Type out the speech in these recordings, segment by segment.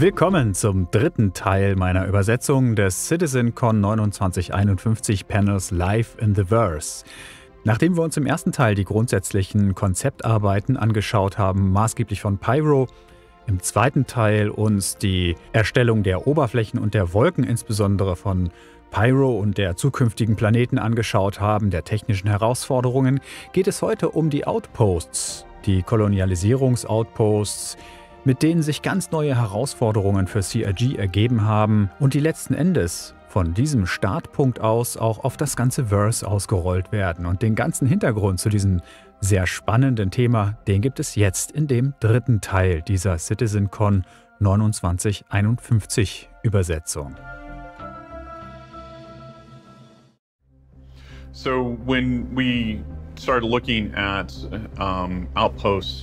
Willkommen zum dritten Teil meiner Übersetzung des CitizenCon 2951 Panels Live in the Verse. Nachdem wir uns im ersten Teil die grundsätzlichen Konzeptarbeiten angeschaut haben, maßgeblich von Pyro, im zweiten Teil uns die Erstellung der Oberflächen und der Wolken insbesondere von Pyro und der zukünftigen Planeten angeschaut haben, der technischen Herausforderungen, geht es heute um die Outposts, die Kolonialisierungsoutposts, outposts mit denen sich ganz neue Herausforderungen für CRG ergeben haben und die letzten Endes von diesem Startpunkt aus auch auf das ganze Verse ausgerollt werden. Und den ganzen Hintergrund zu diesem sehr spannenden Thema, den gibt es jetzt in dem dritten Teil dieser CitizenCon 2951 Übersetzung. So when we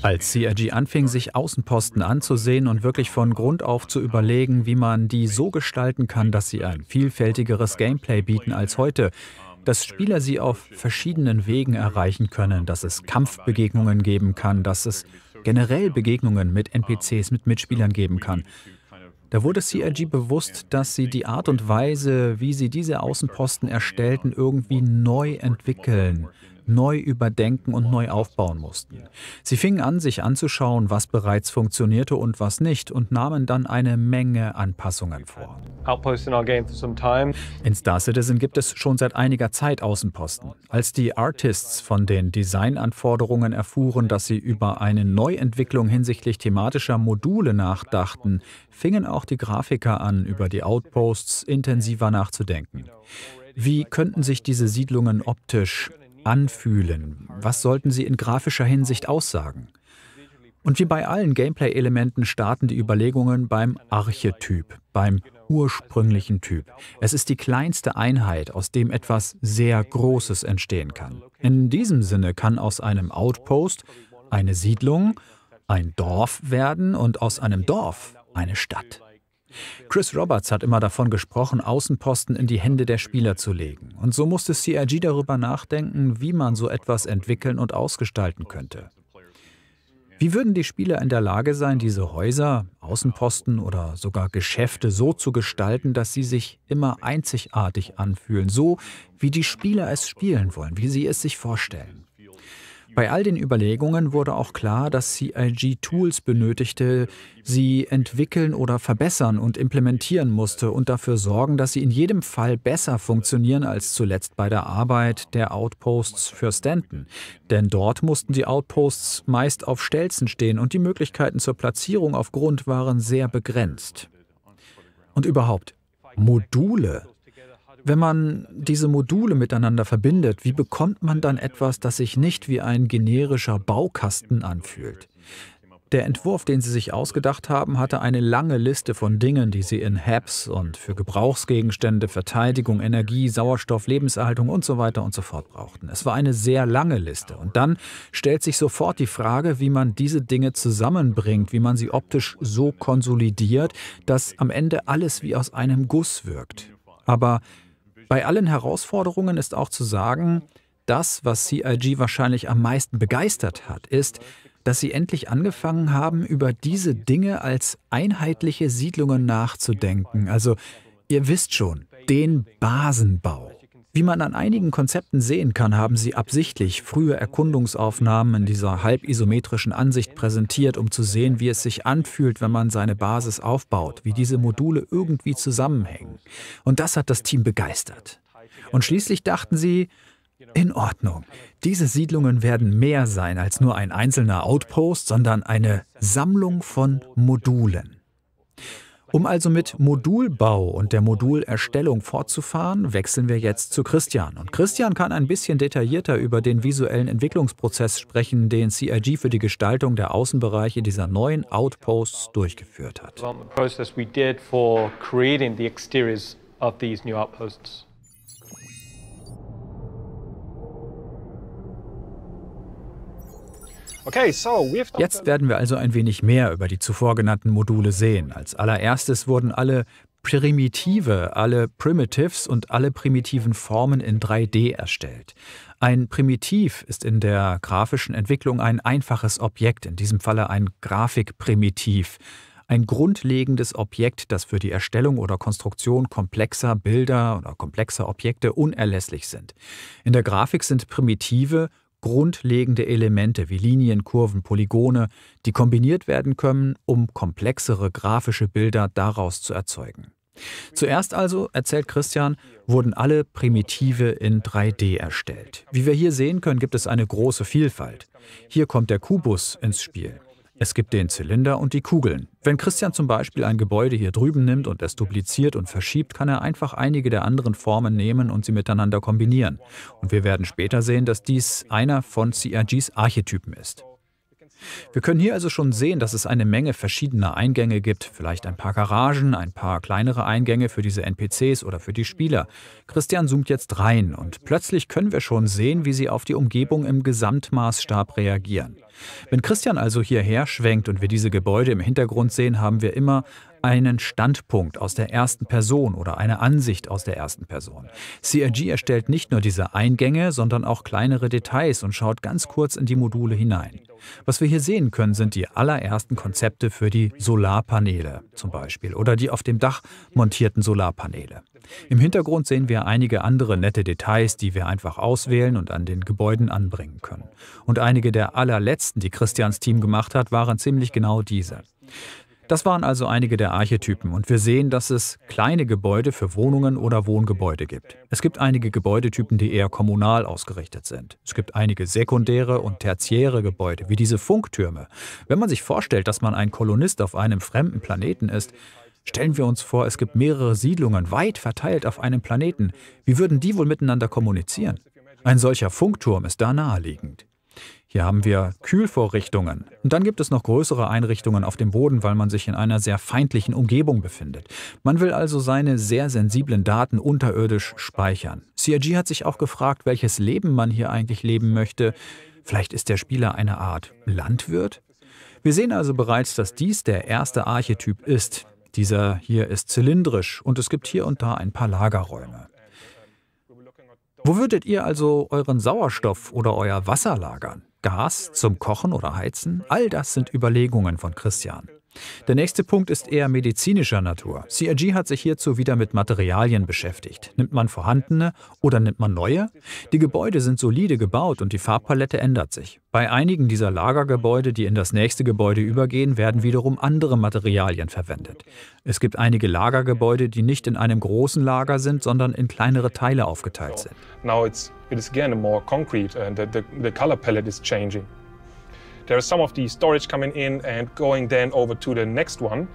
als CRG anfing, sich Außenposten anzusehen und wirklich von Grund auf zu überlegen, wie man die so gestalten kann, dass sie ein vielfältigeres Gameplay bieten als heute, dass Spieler sie auf verschiedenen Wegen erreichen können, dass es Kampfbegegnungen geben kann, dass es generell Begegnungen mit NPCs, mit Mitspielern geben kann. Da wurde CRG bewusst, dass sie die Art und Weise, wie sie diese Außenposten erstellten, irgendwie neu entwickeln, neu überdenken und neu aufbauen mussten. Sie fingen an, sich anzuschauen, was bereits funktionierte und was nicht und nahmen dann eine Menge Anpassungen vor. In Star Citizen gibt es schon seit einiger Zeit Außenposten. Als die Artists von den Designanforderungen erfuhren, dass sie über eine Neuentwicklung hinsichtlich thematischer Module nachdachten, fingen auch die Grafiker an, über die Outposts intensiver nachzudenken. Wie könnten sich diese Siedlungen optisch, anfühlen? Was sollten sie in grafischer Hinsicht aussagen? Und wie bei allen Gameplay-Elementen starten die Überlegungen beim Archetyp, beim ursprünglichen Typ. Es ist die kleinste Einheit, aus dem etwas sehr Großes entstehen kann. In diesem Sinne kann aus einem Outpost eine Siedlung, ein Dorf werden und aus einem Dorf eine Stadt. Chris Roberts hat immer davon gesprochen, Außenposten in die Hände der Spieler zu legen. Und so musste CRG darüber nachdenken, wie man so etwas entwickeln und ausgestalten könnte. Wie würden die Spieler in der Lage sein, diese Häuser, Außenposten oder sogar Geschäfte so zu gestalten, dass sie sich immer einzigartig anfühlen, so wie die Spieler es spielen wollen, wie sie es sich vorstellen? Bei all den Überlegungen wurde auch klar, dass CIG Tools benötigte, sie entwickeln oder verbessern und implementieren musste und dafür sorgen, dass sie in jedem Fall besser funktionieren als zuletzt bei der Arbeit der Outposts für Stanton. Denn dort mussten die Outposts meist auf Stelzen stehen und die Möglichkeiten zur Platzierung auf Grund waren sehr begrenzt. Und überhaupt, Module wenn man diese Module miteinander verbindet, wie bekommt man dann etwas, das sich nicht wie ein generischer Baukasten anfühlt? Der Entwurf, den sie sich ausgedacht haben, hatte eine lange Liste von Dingen, die sie in HAPS und für Gebrauchsgegenstände, Verteidigung, Energie, Sauerstoff, Lebenserhaltung und so weiter und so fort brauchten. Es war eine sehr lange Liste. Und dann stellt sich sofort die Frage, wie man diese Dinge zusammenbringt, wie man sie optisch so konsolidiert, dass am Ende alles wie aus einem Guss wirkt. Aber bei allen Herausforderungen ist auch zu sagen, das, was CIG wahrscheinlich am meisten begeistert hat, ist, dass sie endlich angefangen haben, über diese Dinge als einheitliche Siedlungen nachzudenken. Also, ihr wisst schon, den Basenbau. Wie man an einigen Konzepten sehen kann, haben sie absichtlich frühe Erkundungsaufnahmen in dieser halbisometrischen Ansicht präsentiert, um zu sehen, wie es sich anfühlt, wenn man seine Basis aufbaut, wie diese Module irgendwie zusammenhängen. Und das hat das Team begeistert. Und schließlich dachten sie, in Ordnung. Diese Siedlungen werden mehr sein als nur ein einzelner Outpost, sondern eine Sammlung von Modulen. Um also mit Modulbau und der Modulerstellung fortzufahren, wechseln wir jetzt zu Christian. Und Christian kann ein bisschen detaillierter über den visuellen Entwicklungsprozess sprechen, den CIG für die Gestaltung der Außenbereiche dieser neuen Outposts durchgeführt hat. Jetzt werden wir also ein wenig mehr über die zuvor genannten Module sehen. Als allererstes wurden alle Primitive, alle Primitives und alle primitiven Formen in 3D erstellt. Ein Primitiv ist in der grafischen Entwicklung ein einfaches Objekt, in diesem Falle ein Grafikprimitiv, ein grundlegendes Objekt, das für die Erstellung oder Konstruktion komplexer Bilder oder komplexer Objekte unerlässlich sind. In der Grafik sind Primitive grundlegende Elemente wie Linien, Kurven, Polygone, die kombiniert werden können, um komplexere grafische Bilder daraus zu erzeugen. Zuerst also, erzählt Christian, wurden alle Primitive in 3D erstellt. Wie wir hier sehen können, gibt es eine große Vielfalt. Hier kommt der Kubus ins Spiel. Es gibt den Zylinder und die Kugeln. Wenn Christian zum Beispiel ein Gebäude hier drüben nimmt und es dupliziert und verschiebt, kann er einfach einige der anderen Formen nehmen und sie miteinander kombinieren. Und wir werden später sehen, dass dies einer von CRGs Archetypen ist. Wir können hier also schon sehen, dass es eine Menge verschiedener Eingänge gibt, vielleicht ein paar Garagen, ein paar kleinere Eingänge für diese NPCs oder für die Spieler. Christian zoomt jetzt rein und plötzlich können wir schon sehen, wie sie auf die Umgebung im Gesamtmaßstab reagieren. Wenn Christian also hierher schwenkt und wir diese Gebäude im Hintergrund sehen, haben wir immer einen Standpunkt aus der ersten Person oder eine Ansicht aus der ersten Person. CRG erstellt nicht nur diese Eingänge, sondern auch kleinere Details und schaut ganz kurz in die Module hinein. Was wir hier sehen können, sind die allerersten Konzepte für die Solarpaneele zum Beispiel oder die auf dem Dach montierten Solarpaneele. Im Hintergrund sehen wir einige andere nette Details, die wir einfach auswählen und an den Gebäuden anbringen können. Und einige der allerletzten, die Christians Team gemacht hat, waren ziemlich genau diese. Das waren also einige der Archetypen und wir sehen, dass es kleine Gebäude für Wohnungen oder Wohngebäude gibt. Es gibt einige Gebäudetypen, die eher kommunal ausgerichtet sind. Es gibt einige sekundäre und tertiäre Gebäude, wie diese Funktürme. Wenn man sich vorstellt, dass man ein Kolonist auf einem fremden Planeten ist, Stellen wir uns vor, es gibt mehrere Siedlungen weit verteilt auf einem Planeten. Wie würden die wohl miteinander kommunizieren? Ein solcher Funkturm ist da naheliegend. Hier haben wir Kühlvorrichtungen. Und dann gibt es noch größere Einrichtungen auf dem Boden, weil man sich in einer sehr feindlichen Umgebung befindet. Man will also seine sehr sensiblen Daten unterirdisch speichern. CRG hat sich auch gefragt, welches Leben man hier eigentlich leben möchte. Vielleicht ist der Spieler eine Art Landwirt? Wir sehen also bereits, dass dies der erste Archetyp ist. Dieser hier ist zylindrisch und es gibt hier und da ein paar Lagerräume. Wo würdet ihr also euren Sauerstoff oder euer Wasser lagern? Gas zum Kochen oder Heizen, all das sind Überlegungen von Christian. Der nächste Punkt ist eher medizinischer Natur. CRG hat sich hierzu wieder mit Materialien beschäftigt. Nimmt man vorhandene oder nimmt man neue? Die Gebäude sind solide gebaut und die Farbpalette ändert sich. Bei einigen dieser Lagergebäude, die in das nächste Gebäude übergehen, werden wiederum andere Materialien verwendet. Es gibt einige Lagergebäude, die nicht in einem großen Lager sind, sondern in kleinere Teile aufgeteilt sind. Now it's, it is again more concrete and uh, the, the, the color palette is changing. There is some of the storage coming in and going then over to the next one.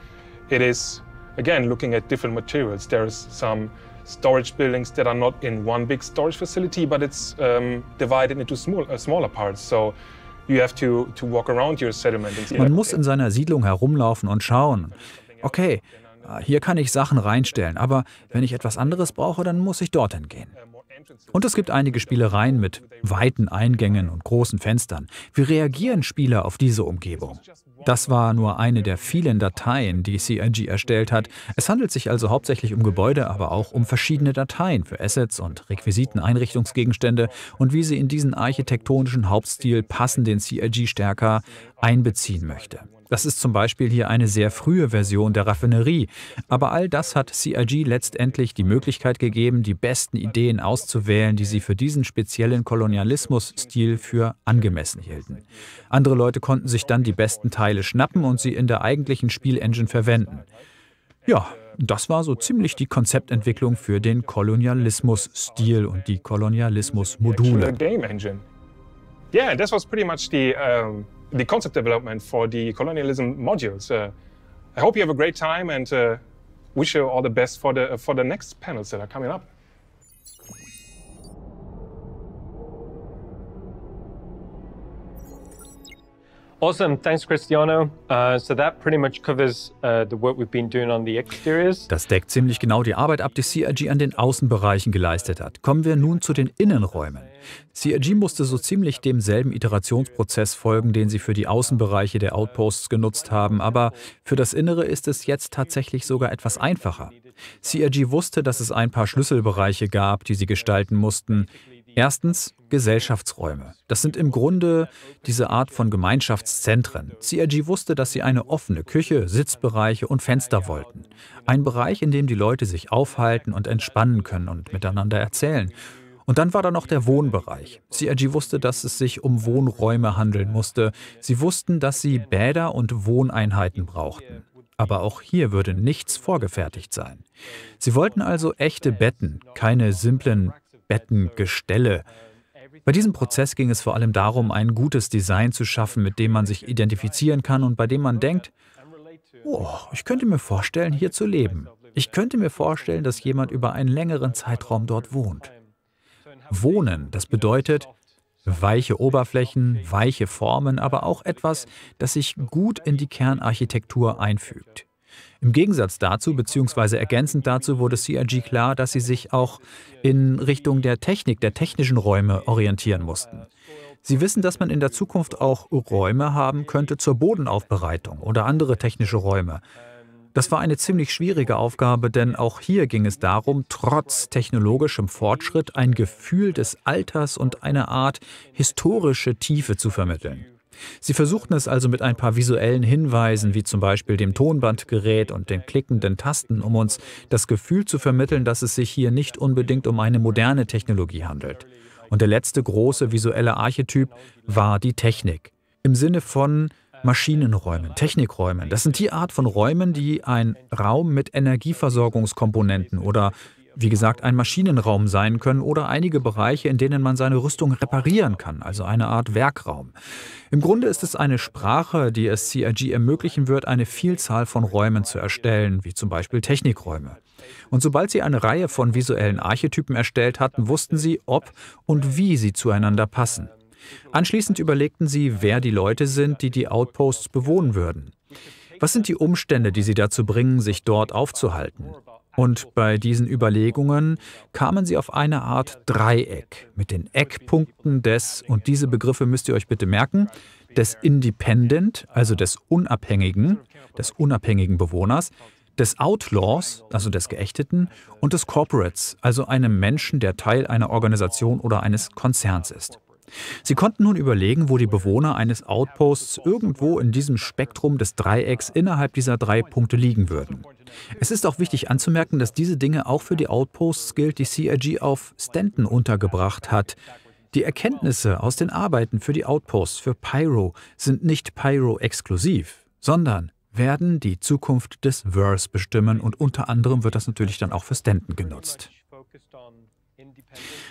It is, again, looking at different materials. There is some storage buildings that are not in one big storage facility, but it's um, divided into small, uh, smaller parts. So Man muss in seiner Siedlung herumlaufen und schauen. Okay, äh, hier kann ich Sachen reinstellen, aber wenn ich etwas anderes brauche, dann muss ich dorthin gehen. Und es gibt einige Spielereien mit weiten Eingängen und großen Fenstern. Wie reagieren Spieler auf diese Umgebung? Das war nur eine der vielen Dateien, die CIG erstellt hat. Es handelt sich also hauptsächlich um Gebäude, aber auch um verschiedene Dateien für Assets und Requisiten, Einrichtungsgegenstände und wie sie in diesen architektonischen Hauptstil passend den CIG stärker einbeziehen möchte. Das ist zum Beispiel hier eine sehr frühe Version der Raffinerie. Aber all das hat CIG letztendlich die Möglichkeit gegeben, die besten Ideen auszuwählen, die sie für diesen speziellen Kolonialismus-Stil für angemessen hielten. Andere Leute konnten sich dann die besten Teile Teile schnappen und sie in der eigentlichen Spielengine verwenden. Ja, das war so ziemlich die Konzeptentwicklung für den Kolonialismus-Stil und die Kolonialismus-Module. Ja, das war pretty much the, um, the concept development for the colonialism modules. Uh, I hope you have a great time and uh, wish you all the best for the, for the next panels that are coming up. Awesome. Thanks, Cristiano. Uh, so that pretty much covers uh, the work we've been doing on the exteriors. Das deckt ziemlich genau die Arbeit ab, die CRG an den Außenbereichen geleistet hat. Kommen wir nun zu den Innenräumen. CRG musste so ziemlich demselben Iterationsprozess folgen, den sie für die Außenbereiche der Outposts genutzt haben, aber für das Innere ist es jetzt tatsächlich sogar etwas einfacher. CRG wusste, dass es ein paar Schlüsselbereiche gab, die sie gestalten mussten. Erstens Gesellschaftsräume. Das sind im Grunde diese Art von Gemeinschaftszentren. CRG wusste, dass sie eine offene Küche, Sitzbereiche und Fenster wollten. Ein Bereich, in dem die Leute sich aufhalten und entspannen können und miteinander erzählen. Und dann war da noch der Wohnbereich. CRG wusste, dass es sich um Wohnräume handeln musste. Sie wussten, dass sie Bäder und Wohneinheiten brauchten. Aber auch hier würde nichts vorgefertigt sein. Sie wollten also echte Betten, keine simplen Betten, Gestelle. Bei diesem Prozess ging es vor allem darum, ein gutes Design zu schaffen, mit dem man sich identifizieren kann und bei dem man denkt, oh, ich könnte mir vorstellen, hier zu leben. Ich könnte mir vorstellen, dass jemand über einen längeren Zeitraum dort wohnt. Wohnen, das bedeutet weiche Oberflächen, weiche Formen, aber auch etwas, das sich gut in die Kernarchitektur einfügt. Im Gegensatz dazu bzw. ergänzend dazu wurde CRG klar, dass sie sich auch in Richtung der Technik, der technischen Räume orientieren mussten. Sie wissen, dass man in der Zukunft auch Räume haben könnte zur Bodenaufbereitung oder andere technische Räume. Das war eine ziemlich schwierige Aufgabe, denn auch hier ging es darum, trotz technologischem Fortschritt ein Gefühl des Alters und eine Art historische Tiefe zu vermitteln. Sie versuchten es also mit ein paar visuellen Hinweisen, wie zum Beispiel dem Tonbandgerät und den klickenden Tasten, um uns das Gefühl zu vermitteln, dass es sich hier nicht unbedingt um eine moderne Technologie handelt. Und der letzte große visuelle Archetyp war die Technik. Im Sinne von Maschinenräumen, Technikräumen. Das sind die Art von Räumen, die ein Raum mit Energieversorgungskomponenten oder wie gesagt, ein Maschinenraum sein können oder einige Bereiche, in denen man seine Rüstung reparieren kann, also eine Art Werkraum. Im Grunde ist es eine Sprache, die es CRG ermöglichen wird, eine Vielzahl von Räumen zu erstellen, wie zum Beispiel Technikräume. Und sobald sie eine Reihe von visuellen Archetypen erstellt hatten, wussten sie, ob und wie sie zueinander passen. Anschließend überlegten sie, wer die Leute sind, die die Outposts bewohnen würden. Was sind die Umstände, die sie dazu bringen, sich dort aufzuhalten? Und bei diesen Überlegungen kamen sie auf eine Art Dreieck mit den Eckpunkten des, und diese Begriffe müsst ihr euch bitte merken, des Independent, also des Unabhängigen, des unabhängigen Bewohners, des Outlaws, also des Geächteten, und des Corporates, also einem Menschen, der Teil einer Organisation oder eines Konzerns ist. Sie konnten nun überlegen, wo die Bewohner eines Outposts irgendwo in diesem Spektrum des Dreiecks innerhalb dieser drei Punkte liegen würden. Es ist auch wichtig anzumerken, dass diese Dinge auch für die Outposts gilt, die CIG auf Stanton untergebracht hat. Die Erkenntnisse aus den Arbeiten für die Outposts für Pyro sind nicht Pyro-exklusiv, sondern werden die Zukunft des Verse bestimmen und unter anderem wird das natürlich dann auch für Stanton genutzt.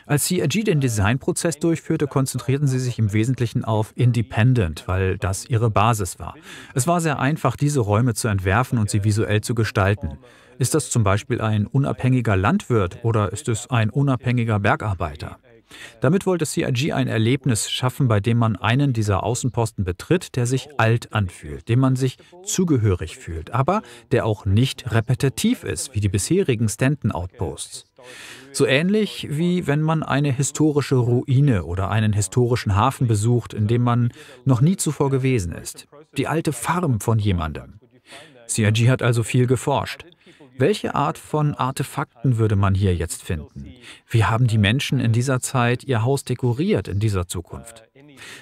Als CRG den Designprozess durchführte, konzentrierten sie sich im Wesentlichen auf Independent, weil das ihre Basis war. Es war sehr einfach, diese Räume zu entwerfen und sie visuell zu gestalten. Ist das zum Beispiel ein unabhängiger Landwirt oder ist es ein unabhängiger Bergarbeiter? Damit wollte CIG ein Erlebnis schaffen, bei dem man einen dieser Außenposten betritt, der sich alt anfühlt, dem man sich zugehörig fühlt, aber der auch nicht repetitiv ist, wie die bisherigen Stanton-Outposts. So ähnlich wie wenn man eine historische Ruine oder einen historischen Hafen besucht, in dem man noch nie zuvor gewesen ist. Die alte Farm von jemandem. CRG hat also viel geforscht. Welche Art von Artefakten würde man hier jetzt finden? Wie haben die Menschen in dieser Zeit ihr Haus dekoriert in dieser Zukunft?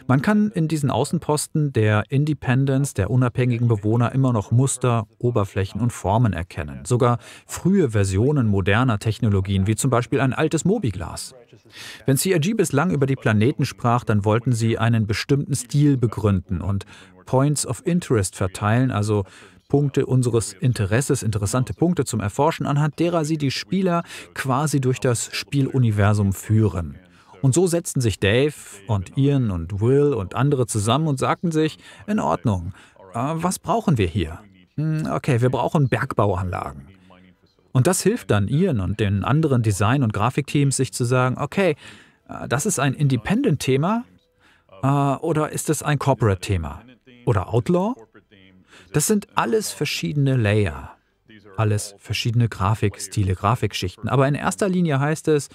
Man kann in diesen Außenposten der Independence, der unabhängigen Bewohner, immer noch Muster, Oberflächen und Formen erkennen. Sogar frühe Versionen moderner Technologien, wie zum Beispiel ein altes Mobiglas. Wenn CRG bislang über die Planeten sprach, dann wollten sie einen bestimmten Stil begründen und Points of Interest verteilen, also Punkte unseres Interesses, interessante Punkte zum Erforschen, anhand derer sie die Spieler quasi durch das Spieluniversum führen. Und so setzten sich Dave und Ian und Will und andere zusammen und sagten sich, in Ordnung, äh, was brauchen wir hier? Hm, okay, wir brauchen Bergbauanlagen. Und das hilft dann Ian und den anderen Design- und Grafikteams, sich zu sagen, okay, äh, das ist ein Independent-Thema äh, oder ist es ein Corporate-Thema? Oder Outlaw? Das sind alles verschiedene Layer alles verschiedene Grafikstile, Grafikschichten. Aber in erster Linie heißt es,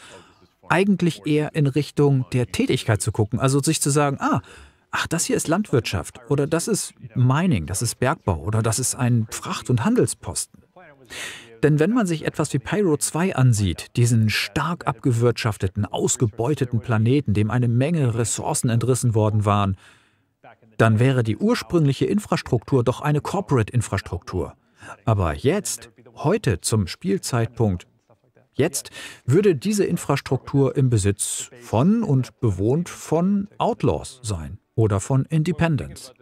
eigentlich eher in Richtung der Tätigkeit zu gucken. Also sich zu sagen, ah, ach, das hier ist Landwirtschaft oder das ist Mining, das ist Bergbau oder das ist ein Fracht- und Handelsposten. Denn wenn man sich etwas wie Pyro 2 ansieht, diesen stark abgewirtschafteten, ausgebeuteten Planeten, dem eine Menge Ressourcen entrissen worden waren, dann wäre die ursprüngliche Infrastruktur doch eine Corporate-Infrastruktur. Aber jetzt, heute zum Spielzeitpunkt, Jetzt würde diese Infrastruktur im Besitz von und bewohnt von Outlaws sein oder von Independents.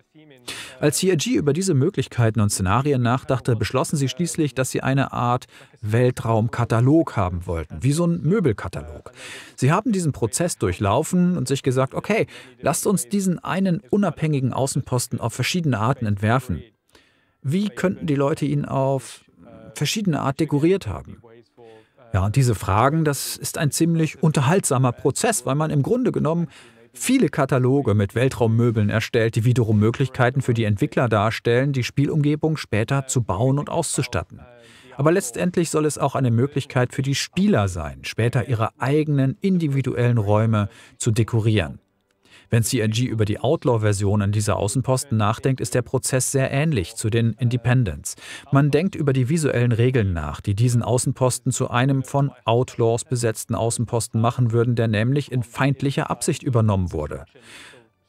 Als CIG über diese Möglichkeiten und Szenarien nachdachte, beschlossen sie schließlich, dass sie eine Art Weltraumkatalog haben wollten, wie so ein Möbelkatalog. Sie haben diesen Prozess durchlaufen und sich gesagt, okay, lasst uns diesen einen unabhängigen Außenposten auf verschiedene Arten entwerfen. Wie könnten die Leute ihn auf verschiedene Art dekoriert haben? Ja, und diese Fragen, das ist ein ziemlich unterhaltsamer Prozess, weil man im Grunde genommen viele Kataloge mit Weltraummöbeln erstellt, die wiederum Möglichkeiten für die Entwickler darstellen, die Spielumgebung später zu bauen und auszustatten. Aber letztendlich soll es auch eine Möglichkeit für die Spieler sein, später ihre eigenen individuellen Räume zu dekorieren. Wenn CNG über die Outlaw-Version an dieser Außenposten nachdenkt, ist der Prozess sehr ähnlich zu den Independents. Man denkt über die visuellen Regeln nach, die diesen Außenposten zu einem von Outlaws besetzten Außenposten machen würden, der nämlich in feindlicher Absicht übernommen wurde.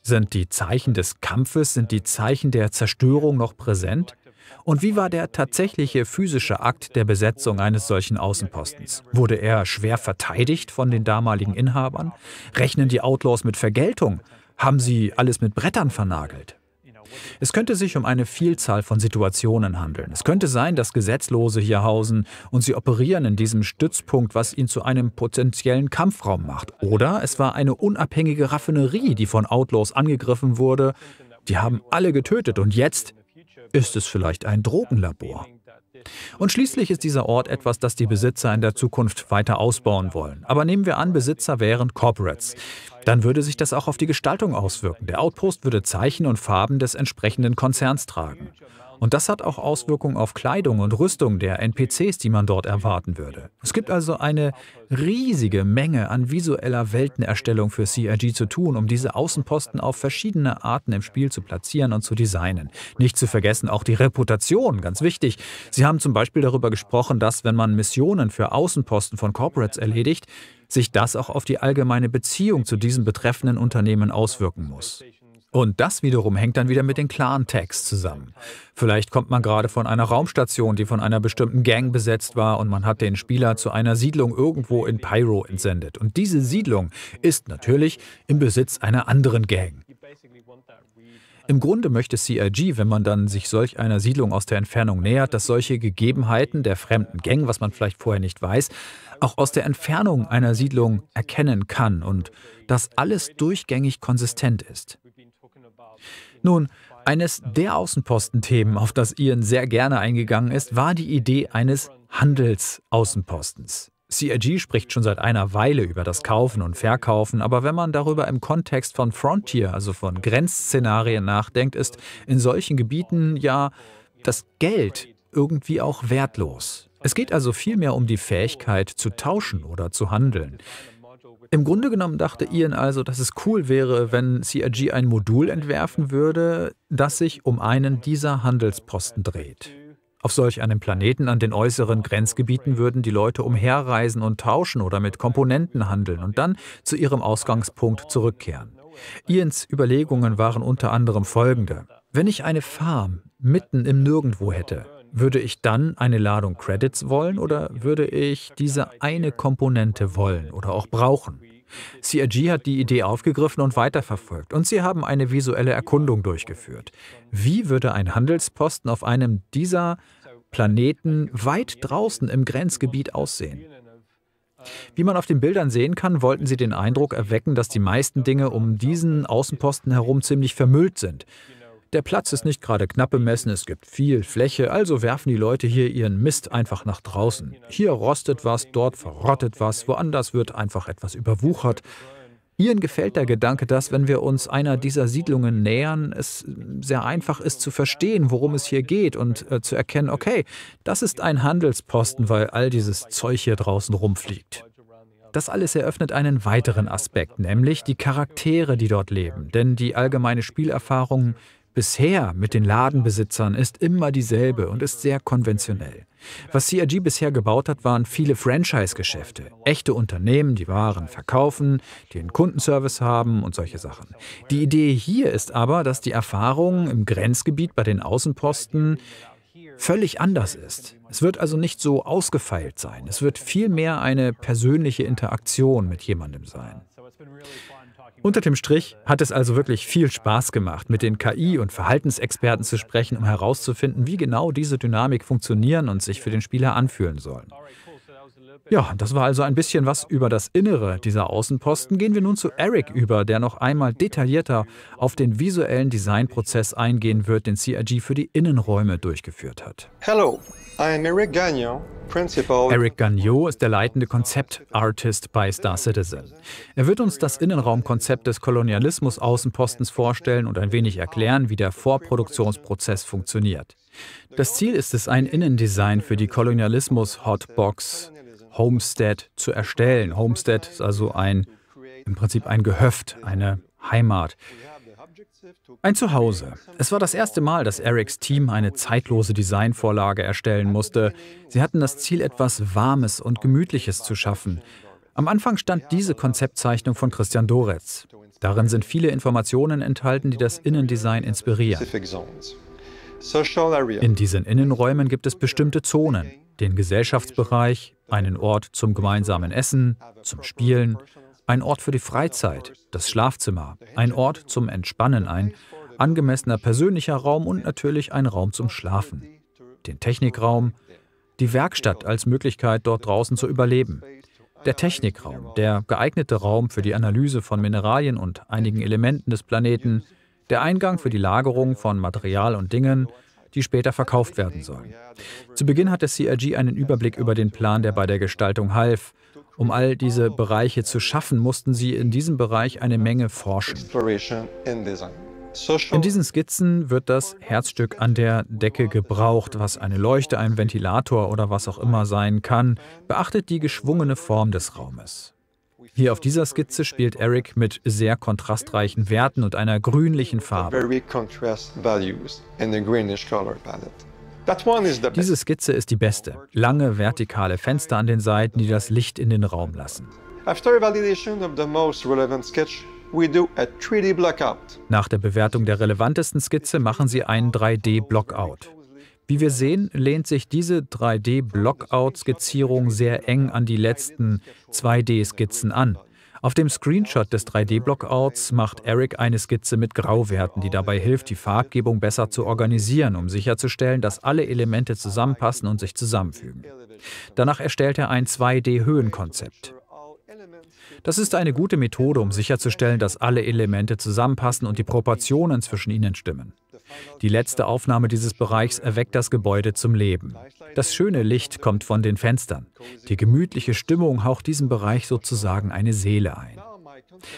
Sind die Zeichen des Kampfes, sind die Zeichen der Zerstörung noch präsent? Und wie war der tatsächliche physische Akt der Besetzung eines solchen Außenpostens? Wurde er schwer verteidigt von den damaligen Inhabern? Rechnen die Outlaws mit Vergeltung? Haben sie alles mit Brettern vernagelt? Es könnte sich um eine Vielzahl von Situationen handeln. Es könnte sein, dass Gesetzlose hier hausen und sie operieren in diesem Stützpunkt, was ihn zu einem potenziellen Kampfraum macht. Oder es war eine unabhängige Raffinerie, die von Outlaws angegriffen wurde. Die haben alle getötet und jetzt ist es vielleicht ein Drogenlabor? Und schließlich ist dieser Ort etwas, das die Besitzer in der Zukunft weiter ausbauen wollen. Aber nehmen wir an, Besitzer wären Corporates. Dann würde sich das auch auf die Gestaltung auswirken. Der Outpost würde Zeichen und Farben des entsprechenden Konzerns tragen. Und das hat auch Auswirkungen auf Kleidung und Rüstung der NPCs, die man dort erwarten würde. Es gibt also eine riesige Menge an visueller Weltenerstellung für CRG zu tun, um diese Außenposten auf verschiedene Arten im Spiel zu platzieren und zu designen. Nicht zu vergessen auch die Reputation, ganz wichtig. Sie haben zum Beispiel darüber gesprochen, dass wenn man Missionen für Außenposten von Corporates erledigt, sich das auch auf die allgemeine Beziehung zu diesen betreffenden Unternehmen auswirken muss. Und das wiederum hängt dann wieder mit den Clan-Tags zusammen. Vielleicht kommt man gerade von einer Raumstation, die von einer bestimmten Gang besetzt war und man hat den Spieler zu einer Siedlung irgendwo in Pyro entsendet. Und diese Siedlung ist natürlich im Besitz einer anderen Gang. Im Grunde möchte CIG, wenn man dann sich solch einer Siedlung aus der Entfernung nähert, dass solche Gegebenheiten der fremden Gang, was man vielleicht vorher nicht weiß, auch aus der Entfernung einer Siedlung erkennen kann und dass alles durchgängig konsistent ist. Nun, eines der Außenpostenthemen, auf das Ian sehr gerne eingegangen ist, war die Idee eines Handelsaußenpostens. CIG spricht schon seit einer Weile über das Kaufen und Verkaufen, aber wenn man darüber im Kontext von Frontier, also von Grenzszenarien nachdenkt, ist in solchen Gebieten ja das Geld irgendwie auch wertlos. Es geht also vielmehr um die Fähigkeit zu tauschen oder zu handeln. Im Grunde genommen dachte Ian also, dass es cool wäre, wenn CRG ein Modul entwerfen würde, das sich um einen dieser Handelsposten dreht. Auf solch einem Planeten an den äußeren Grenzgebieten würden die Leute umherreisen und tauschen oder mit Komponenten handeln und dann zu ihrem Ausgangspunkt zurückkehren. Ians Überlegungen waren unter anderem folgende. Wenn ich eine Farm mitten im Nirgendwo hätte, würde ich dann eine Ladung Credits wollen oder würde ich diese eine Komponente wollen oder auch brauchen? CRG hat die Idee aufgegriffen und weiterverfolgt und sie haben eine visuelle Erkundung durchgeführt. Wie würde ein Handelsposten auf einem dieser Planeten weit draußen im Grenzgebiet aussehen? Wie man auf den Bildern sehen kann, wollten sie den Eindruck erwecken, dass die meisten Dinge um diesen Außenposten herum ziemlich vermüllt sind. Der Platz ist nicht gerade knapp bemessen, es gibt viel Fläche, also werfen die Leute hier ihren Mist einfach nach draußen. Hier rostet was, dort verrottet was, woanders wird einfach etwas überwuchert. Ihren gefällt der Gedanke, dass, wenn wir uns einer dieser Siedlungen nähern, es sehr einfach ist zu verstehen, worum es hier geht und äh, zu erkennen, okay, das ist ein Handelsposten, weil all dieses Zeug hier draußen rumfliegt. Das alles eröffnet einen weiteren Aspekt, nämlich die Charaktere, die dort leben. Denn die allgemeine Spielerfahrung bisher mit den Ladenbesitzern ist immer dieselbe und ist sehr konventionell. Was CRG bisher gebaut hat, waren viele Franchise-Geschäfte, echte Unternehmen, die Waren verkaufen, die einen Kundenservice haben und solche Sachen. Die Idee hier ist aber, dass die Erfahrung im Grenzgebiet bei den Außenposten völlig anders ist. Es wird also nicht so ausgefeilt sein. Es wird vielmehr eine persönliche Interaktion mit jemandem sein. Unter dem Strich hat es also wirklich viel Spaß gemacht, mit den KI- und Verhaltensexperten zu sprechen, um herauszufinden, wie genau diese Dynamik funktionieren und sich für den Spieler anfühlen sollen. Ja, das war also ein bisschen was über das Innere dieser Außenposten. Gehen wir nun zu Eric über, der noch einmal detaillierter auf den visuellen Designprozess eingehen wird, den CRG für die Innenräume durchgeführt hat. Hello, I'm Eric Gagnon, Principal. Eric Gagnon ist der leitende Konzeptartist bei Star Citizen. Er wird uns das Innenraumkonzept des Kolonialismus Außenpostens vorstellen und ein wenig erklären, wie der Vorproduktionsprozess funktioniert. Das Ziel ist es, ein Innendesign für die Kolonialismus-Hotbox Homestead zu erstellen. Homestead ist also ein, im Prinzip ein Gehöft, eine Heimat. Ein Zuhause. Es war das erste Mal, dass Erics Team eine zeitlose Designvorlage erstellen musste. Sie hatten das Ziel, etwas Warmes und Gemütliches zu schaffen. Am Anfang stand diese Konzeptzeichnung von Christian Doretz. Darin sind viele Informationen enthalten, die das Innendesign inspirieren. In diesen Innenräumen gibt es bestimmte Zonen den Gesellschaftsbereich, einen Ort zum gemeinsamen Essen, zum Spielen, ein Ort für die Freizeit, das Schlafzimmer, ein Ort zum Entspannen, ein angemessener persönlicher Raum und natürlich ein Raum zum Schlafen, den Technikraum, die Werkstatt als Möglichkeit, dort draußen zu überleben, der Technikraum, der geeignete Raum für die Analyse von Mineralien und einigen Elementen des Planeten, der Eingang für die Lagerung von Material und Dingen, die später verkauft werden sollen. Zu Beginn hat der CRG einen Überblick über den Plan, der bei der Gestaltung half. Um all diese Bereiche zu schaffen, mussten sie in diesem Bereich eine Menge forschen. In diesen Skizzen wird das Herzstück an der Decke gebraucht, was eine Leuchte, ein Ventilator oder was auch immer sein kann, beachtet die geschwungene Form des Raumes. Hier auf dieser Skizze spielt Eric mit sehr kontrastreichen Werten und einer grünlichen Farbe. Diese Skizze ist die beste. Lange vertikale Fenster an den Seiten, die das Licht in den Raum lassen. Nach der Bewertung der relevantesten Skizze machen sie einen 3D-Blockout. Wie wir sehen, lehnt sich diese 3D-Blockout-Skizzierung sehr eng an die letzten 2D-Skizzen an. Auf dem Screenshot des 3D-Blockouts macht Eric eine Skizze mit Grauwerten, die dabei hilft, die Farbgebung besser zu organisieren, um sicherzustellen, dass alle Elemente zusammenpassen und sich zusammenfügen. Danach erstellt er ein 2D-Höhenkonzept. Das ist eine gute Methode, um sicherzustellen, dass alle Elemente zusammenpassen und die Proportionen zwischen ihnen stimmen. Die letzte Aufnahme dieses Bereichs erweckt das Gebäude zum Leben. Das schöne Licht kommt von den Fenstern. Die gemütliche Stimmung haucht diesem Bereich sozusagen eine Seele ein.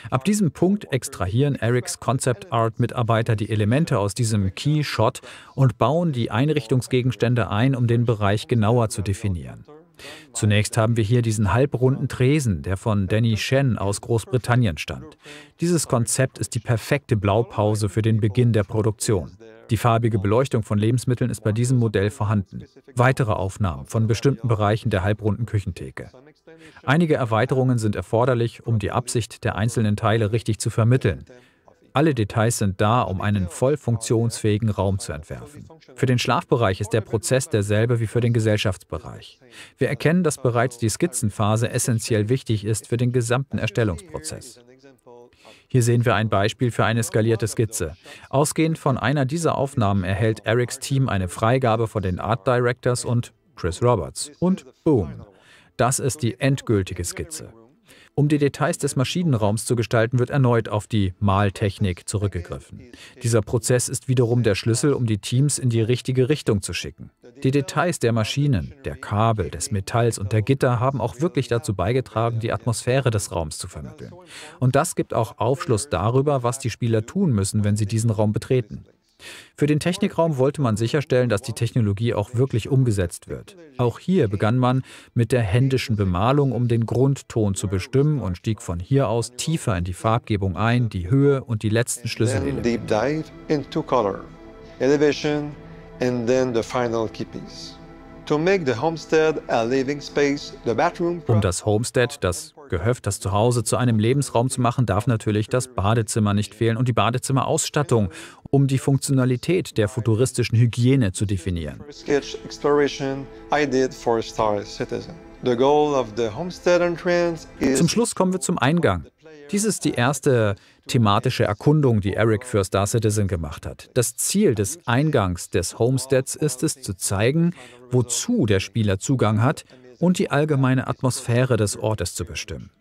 Ab diesem Punkt extrahieren Erics Concept Art Mitarbeiter die Elemente aus diesem Key Shot und bauen die Einrichtungsgegenstände ein, um den Bereich genauer zu definieren. Zunächst haben wir hier diesen halbrunden Tresen, der von Danny Shen aus Großbritannien stammt. Dieses Konzept ist die perfekte Blaupause für den Beginn der Produktion. Die farbige Beleuchtung von Lebensmitteln ist bei diesem Modell vorhanden. Weitere Aufnahmen von bestimmten Bereichen der halbrunden Küchentheke. Einige Erweiterungen sind erforderlich, um die Absicht der einzelnen Teile richtig zu vermitteln. Alle Details sind da, um einen voll funktionsfähigen Raum zu entwerfen. Für den Schlafbereich ist der Prozess derselbe wie für den Gesellschaftsbereich. Wir erkennen, dass bereits die Skizzenphase essentiell wichtig ist für den gesamten Erstellungsprozess. Hier sehen wir ein Beispiel für eine skalierte Skizze. Ausgehend von einer dieser Aufnahmen erhält Erics Team eine Freigabe von den Art Directors und Chris Roberts. Und boom, das ist die endgültige Skizze. Um die Details des Maschinenraums zu gestalten, wird erneut auf die Maltechnik zurückgegriffen. Dieser Prozess ist wiederum der Schlüssel, um die Teams in die richtige Richtung zu schicken. Die Details der Maschinen, der Kabel, des Metalls und der Gitter haben auch wirklich dazu beigetragen, die Atmosphäre des Raums zu vermitteln. Und das gibt auch Aufschluss darüber, was die Spieler tun müssen, wenn sie diesen Raum betreten. Für den Technikraum wollte man sicherstellen, dass die Technologie auch wirklich umgesetzt wird. Auch hier begann man mit der händischen Bemalung, um den Grundton zu bestimmen und stieg von hier aus tiefer in die Farbgebung ein, die Höhe und die letzten Schlüsselelemente. Um das Homestead, das Gehöft das Zuhause zu einem Lebensraum zu machen, darf natürlich das Badezimmer nicht fehlen und die Badezimmerausstattung, um die Funktionalität der futuristischen Hygiene zu definieren. Zum Schluss kommen wir zum Eingang. Dies ist die erste thematische Erkundung, die Eric für Star Citizen gemacht hat. Das Ziel des Eingangs des Homesteads ist es, zu zeigen, wozu der Spieler Zugang hat und die allgemeine Atmosphäre des Ortes zu bestimmen.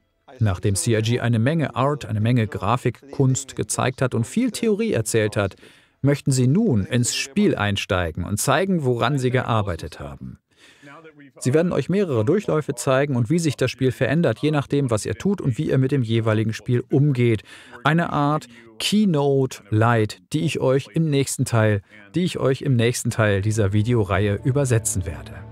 Nachdem CIG eine Menge Art, eine Menge Grafik, Kunst gezeigt hat und viel Theorie erzählt hat, möchten sie nun ins Spiel einsteigen und zeigen, woran sie gearbeitet haben. Sie werden euch mehrere Durchläufe zeigen und wie sich das Spiel verändert, je nachdem, was ihr tut und wie ihr mit dem jeweiligen Spiel umgeht. Eine Art Keynote Light, die ich euch im nächsten Teil, die ich euch im nächsten Teil dieser Videoreihe übersetzen werde.